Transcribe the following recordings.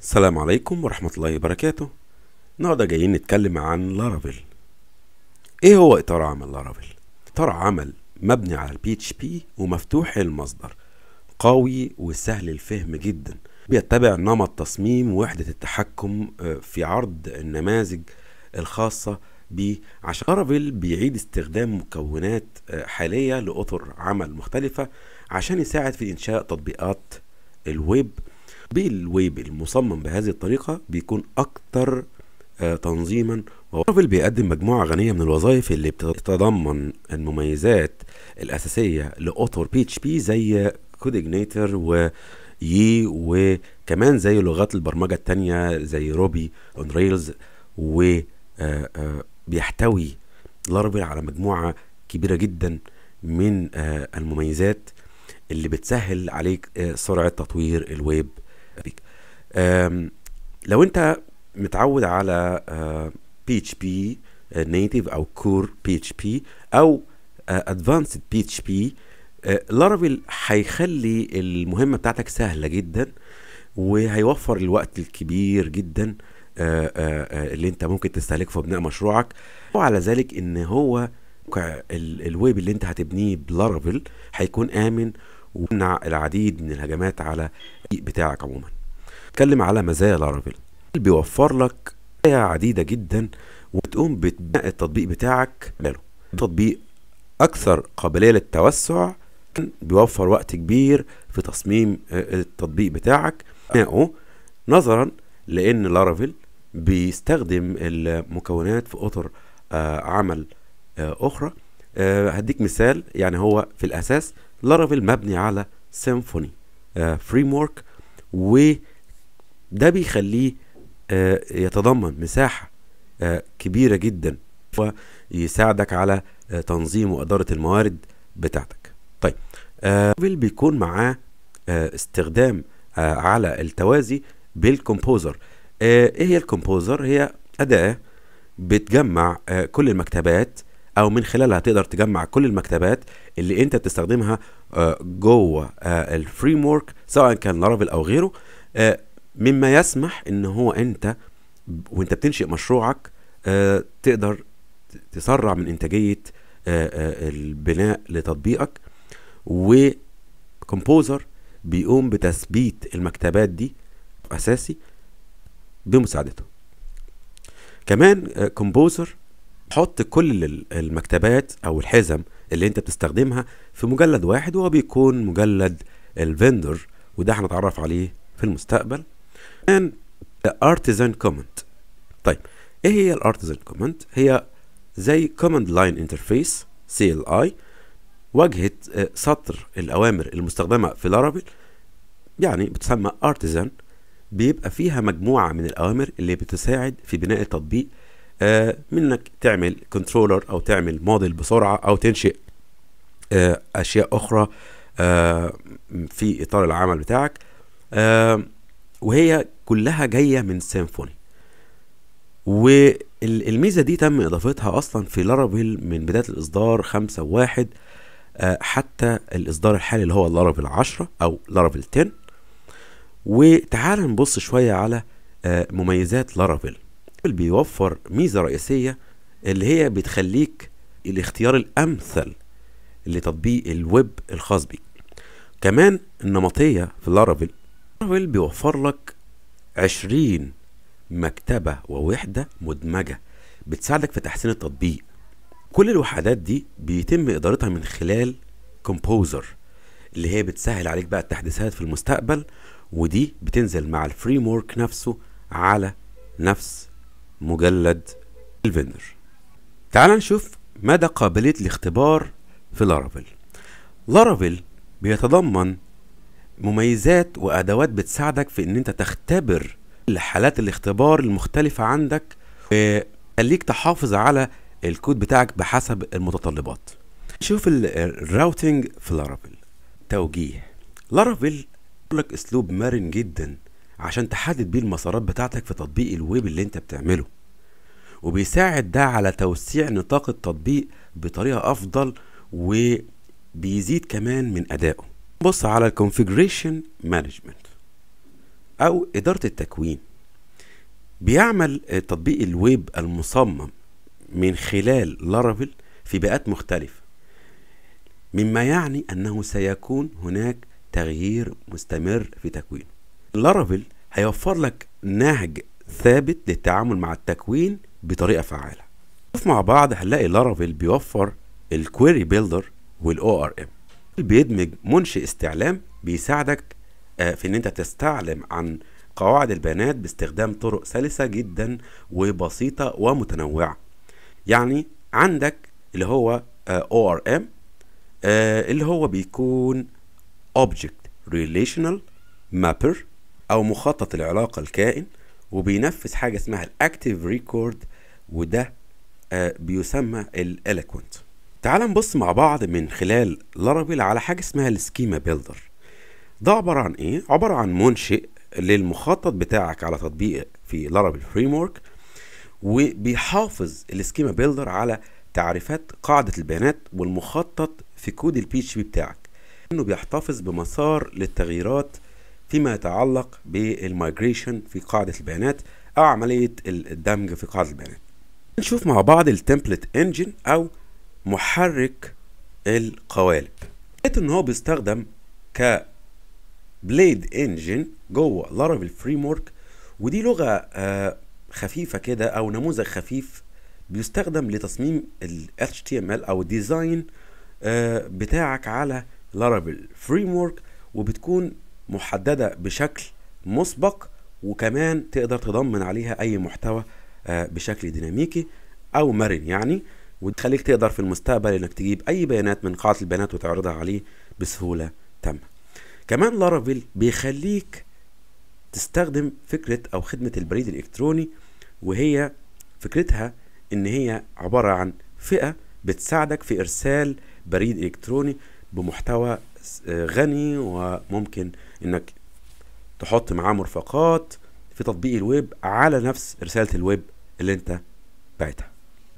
السلام عليكم ورحمة الله وبركاته النهاردة جايين نتكلم عن لارافيل ايه هو اطار عمل لارافيل اطار عمل مبني على البي اتش بي ومفتوح المصدر قوي وسهل الفهم جدا بيتبع نمط تصميم وحدة التحكم آه، في عرض النماذج الخاصة بيه عشان لارافيل بيعيد استخدام مكونات آه، حالية لأطر عمل مختلفة عشان يساعد في إنشاء تطبيقات الويب بالويب المصمم بهذه الطريقة بيكون أكثر آه، تنظيما وبروفيل بيقدم مجموعة غنية من الوظائف اللي بتتضمن المميزات الأساسية لأوتور بي اتش بي زي كودجنيتر و يي وكمان زي لغات البرمجة التانية زي روبي اون ريلز و آه، آه، بيحتوي لارفل على مجموعة كبيرة جدا من المميزات اللي بتسهل عليك سرعة تطوير الويب بيك لو انت متعود على بي اتش بي نيتيف او كور بي اتش بي او ادفانسد بي اتش بي لارافيل هيخلي المهمه بتاعتك سهله جدا وهيوفر الوقت الكبير جدا آه، آه، آه، اللي انت ممكن تستهلكه في بناء مشروعك وعلى ذلك ان هو الويب اللي انت هتبنيه بلارافيل هيكون امن ومنع العديد من الهجمات على الفريق بتاعك عموما اتكلم على مزايا لارافيل بيوفر لك مزايا عديدة جدا وبتقوم ببناء التطبيق بتاعك له تطبيق أكثر قابلية للتوسع بيوفر وقت كبير في تصميم آه، التطبيق بتاعك بناؤه نظرا لأن لارافيل بيستخدم المكونات في أطر آه، عمل آه، أخرى هديك مثال يعني هو في الأساس لارافيل مبني على سيمفوني آه، فريم وورك وده بيخليه آه، يتضمن مساحة آه، كبيرة جدا ويساعدك على تنظيم وإدارة الموارد بتاعتك طيب لارافيل بيكون معاه استخدام على التوازي بالكمبوزر ايه هي الكمبوزر هي أداة بتجمع كل المكتبات او من خلالها تقدر تجمع كل المكتبات اللي انت بتستخدمها آه، جوه آه، الفريم ورك سواء كان لارافيل او غيره آه، مما يسمح ان هو انت وانت بتنشئ مشروعك تقدر تسرع من انتاجيه البناء لتطبيقك وكمبوزر بيقوم بتثبيت المكتبات دي اساسي بمساعدته كمان كومبوزر حط كل المكتبات او الحزم اللي انت بتستخدمها في مجلد واحد وهو بيكون مجلد الفندر وده هنتعرف عليه في المستقبل and the artisan comment طيب ايه هي الارتيزان كومنت هي زي كوماند لاين انترفيس سي ال اي واجهه آه، سطر الاوامر المستخدمه في لارافيل يعني بتسمى ارتيزان بيبقى فيها مجموعه من الاوامر اللي بتساعد في بناء التطبيق آه، منك تعمل كنترولر او تعمل موديل بسرعه او تنشئ آه، اشياء اخرى آه، في اطار العمل بتاعك وهي كلها جايه من سيمفوني والميزه دي تم اضافتها اصلا في لارافيل من بدايه الاصدار خمسة واحد حتى الاصدار الحالي اللي هو لارافيل عشرة او لارافيل 10 وتعال نبص شويه على مميزات لارافيل ابل بيوفر ميزه رئيسيه اللي هي بتخليك الاختيار الامثل لتطبيق الويب الخاص بيك كمان النمطيه في لارافيل لارافيل بيوفر لك 20 مكتبه ووحده مدمجه بتساعدك في تحسين التطبيق كل الوحدات دي بيتم ادارتها من خلال كومبوزر اللي هي بتسهل عليك بقى التحديثات في المستقبل ودي بتنزل مع الفريم ورك نفسه على نفس مجلد الفينر تعال نشوف مدى قابلية الاختبار في لارافيل لارافيل بيتضمن مميزات وأدوات بتساعدك في إن أنت تختبر حالات الاختبار المختلفة عندك وخليك تحافظ على الكود بتاعك بحسب المتطلبات نشوف الراوتنج في لارافيل توجيه لارافيل لك أسلوب مرن جدا عشان تحدد بيه المسارات بتاعتك في تطبيق الويب اللي انت بتعمله وبيساعد ده على توسيع نطاق التطبيق بطريقة أفضل وبيزيد كمان من أدائه بص على الكونفيجريشن مانجمنت أو إدارة التكوين بيعمل تطبيق الويب المصمم من خلال لارافيل في بيئات مختلفة مما يعني أنه سيكون هناك تغيير مستمر في تكوينه لارافيل هيوفر لك نهج ثابت للتعامل مع التكوين بطريقه فعاله شوف مع بعض هنلاقي لارافيل بيوفر الكويري بيلدر والاو ار ام بيدمج منشئ استعلام بيساعدك آه، في ان انت تستعلم عن قواعد البيانات باستخدام طرق سلسه جدا وبسيطه ومتنوعه يعني عندك اللي هو او ار ام اللي هو بيكون object relational mapper او مخطط العلاقه الكائن وبينفذ حاجه اسمها الاكتيف ريكورد وده آه، بيسمى الالكوينت تعال نبص مع بعض من خلال لارافيل على حاجه اسمها السكيما بيلدر ده عباره عن ايه عباره عن منشئ للمخطط بتاعك على تطبيق في لارافيل فريم ورك وبيحافظ السكيما بيلدر على تعريفات قاعده البيانات والمخطط في كود البي اتش بي بتاعك انه بيحتفظ بمسار للتغييرات فيما يتعلق بالمايجريشن في قاعدة البيانات أو عملية الدمج في قاعدة البيانات نشوف مع بعض التمبلت انجن أو محرك القوالب لقيت إن هو بيستخدم ك بليد انجن جوه لارافيل فريم ورك ودي لغه آه، خفيفه كده او نموذج خفيف بيستخدم لتصميم ال HTML او الديزاين آه، بتاعك على لارافيل فريم ورك وبتكون محدده بشكل مسبق وكمان تقدر تضمن عليها اي محتوى آه، بشكل ديناميكي او مرن يعني وتخليك تقدر في المستقبل انك تجيب اي بيانات من قاعه البيانات وتعرضها عليه بسهوله تامه كمان لارافيل بيخليك تستخدم فكره او خدمه البريد الالكتروني وهي فكرتها ان هي عباره عن فئه بتساعدك في ارسال بريد الكتروني بمحتوى غني وممكن انك تحط معاه مرفقات في تطبيق الويب على نفس رسالة الويب اللي انت بعتها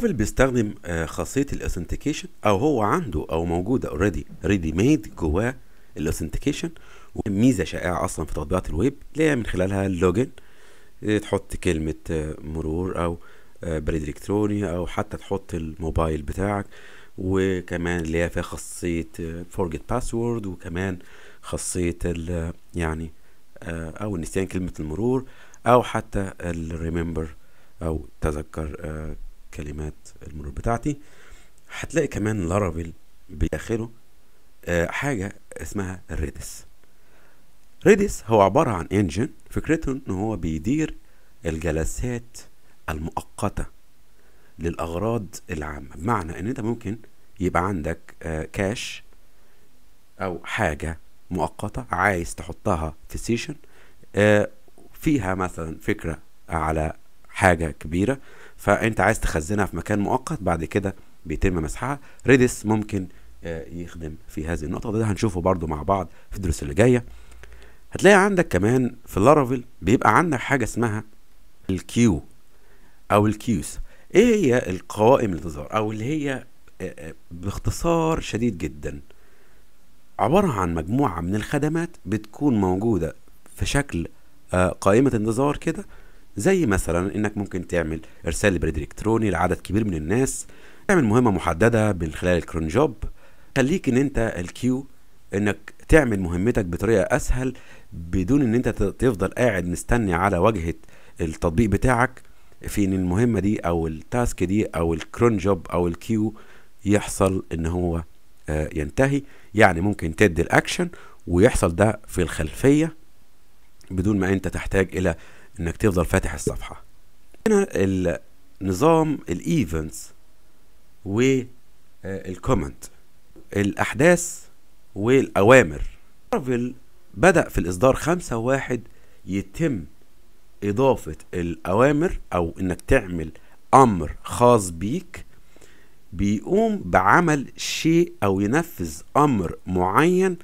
جوجل بيستخدم آه، خاصية الاثنتيكيشن او هو عنده او موجودة اوريدي ريدي ميد جواه الاثنتيكيشن وميزة شائعة اصلا في تطبيقات الويب اللي هي من خلالها اللوجن آه، تحط كلمة آه، مرور او آه، بريد الكتروني او حتى تحط الموبايل بتاعك وكمان اللي هي فيها خاصيه فورجت آه، باسورد وكمان خاصيه آه، يعني او نسيان كلمه المرور او حتى الريمبر او تذكر كلمات المرور بتاعتي هتلاقي كمان لارافيل بداخله حاجه اسمها الريدس ريدس هو عباره عن انجن فكرته ان هو بيدير الجلسات المؤقتة للأغراض العامة بمعنى إن أنت ممكن يبقى عندك كاش آه، أو حاجة مؤقتة عايز تحطها في سيشن آه، فيها مثلا فكرة على حاجة كبيرة فأنت عايز تخزنها في مكان مؤقت بعد كده بيتم مسحها ريدس ممكن آه، يخدم في هذه النقطة ده هنشوفه برضو مع بعض في الدروس اللي جاية هتلاقي عندك كمان في لارافيل بيبقى عندك حاجة اسمها الكيو او الكيوز ايه هي القوائم اللي تظهر او اللي هي باختصار شديد جدا عبارة عن مجموعة من الخدمات بتكون موجودة في شكل قائمة انتظار كده زي مثلا انك ممكن تعمل ارسال بريد الكتروني لعدد كبير من الناس تعمل مهمة محددة من خلال الكرون جوب خليك ان انت الكيو انك تعمل مهمتك بطريقة اسهل بدون ان انت تفضل قاعد مستني على واجهة التطبيق بتاعك في ان المهمه دي او التاسك دي او الكرون جوب او الكيو يحصل ان هو آه، ينتهي يعني ممكن تدي الاكشن ويحصل ده في الخلفيه بدون ما انت تحتاج الى انك تفضل فاتح الصفحه هنا نظام الايفنتس والكومنت الاحداث والاوامر مارفل بدا في الاصدار 5 واحد يتم اضافه الاوامر او انك تعمل امر خاص بيك بيقوم بعمل شيء او ينفذ امر معين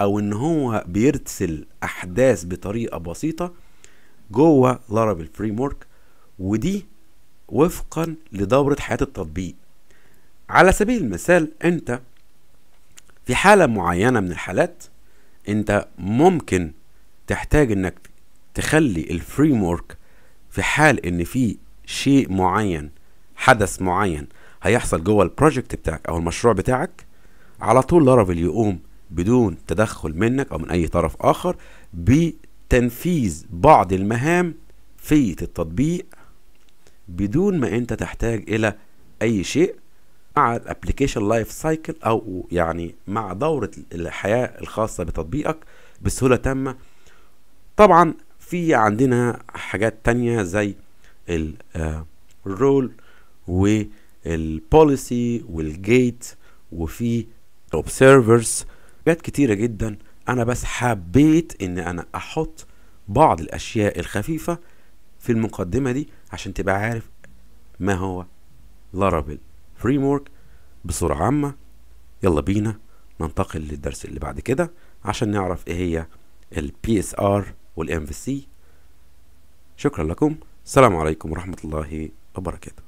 او ان هو بيرسل احداث بطريقه بسيطه جوه لارافيل فريم ورك ودي وفقا لدوره حياه التطبيق على سبيل المثال انت في حاله معينه من الحالات انت ممكن تحتاج انك تخلي الفريم ورك في حال ان في شيء معين حدث معين هيحصل جوه البروجكت بتاعك او المشروع بتاعك على طول لارافيل يقوم بدون تدخل منك او من اي طرف اخر بتنفيذ بعض المهام في التطبيق بدون ما انت تحتاج الى اي شيء مع الابلكيشن لايف سايكل او يعني مع دوره الحياه الخاصه بتطبيقك بسهوله تامه طبعا في عندنا حاجات تانية زي آه، الرول والبوليسي والجيت وفي اوبسيرفرز حاجات كتيرة جدا انا بس حبيت ان انا احط بعض الاشياء الخفيفة في المقدمة دي عشان تبقى عارف ما هو لارابل فريمورك بصورة عامة يلا بينا ننتقل للدرس اللي بعد كده عشان نعرف ايه هي البي اس ار والام في السي شكرا لكم السلام عليكم ورحمه الله وبركاته